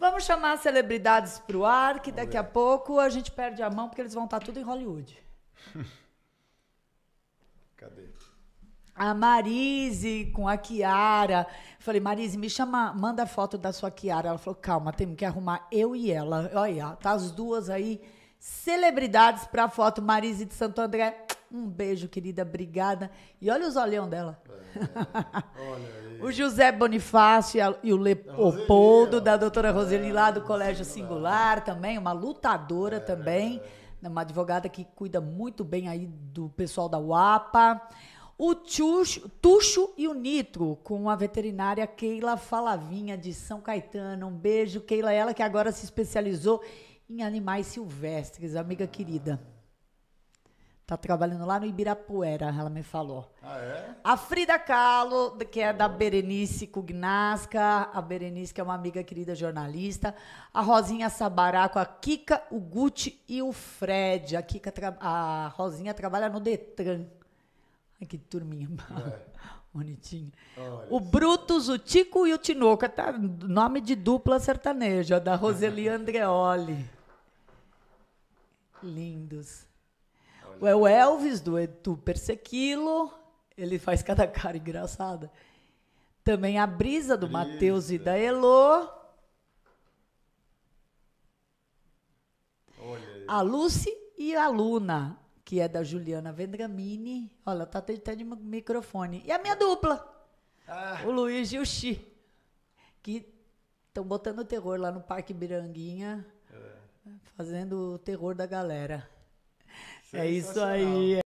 Vamos chamar as celebridades para o ar, que daqui a pouco a gente perde a mão, porque eles vão estar tá tudo em Hollywood. Cadê? A Marise com a Kiara. Falei, Marise, me chama, manda foto da sua Kiara. Ela falou, calma, temos que arrumar eu e ela. Olha, tá as duas aí, celebridades para foto. Marise de Santo André, um beijo, querida, obrigada. E olha os olhão dela. É, olha aí. O José Bonifácio e o Leopoldo, da é. doutora Roseli, lá do é, Colégio Singular também, uma lutadora é, também, uma advogada que cuida muito bem aí do pessoal da UAPA. O Tuxo, e o Nitro, com a veterinária Keila Falavinha, de São Caetano. Um beijo, Keila, ela que agora se especializou em animais silvestres, amiga querida. Tá trabalhando lá no Ibirapuera, ela me falou. Ah, é? A Frida Kahlo, que é da Berenice Cugnasca, a Berenice, que é uma amiga querida jornalista. A Rosinha Sabaraco, a Kika, o Guti e o Fred. A, Kika a Rosinha trabalha no Detran. Ai, que turminha. É. Olha. O Brutus, o Tico e o Tinoco Tá, nome de dupla sertaneja, da Roseli Andreoli. Lindos. É o Elvis, do Edu Persequilo. Ele faz cada cara engraçada. Também a Brisa, do Matheus e da Elô. A Lucy e a Luna, que é da Juliana Vendramini. Olha, tá até de microfone. E a minha dupla, ah. o Luiz e o Xi, que estão botando terror lá no Parque Biranguinha, é. fazendo o terror da galera. É isso aí.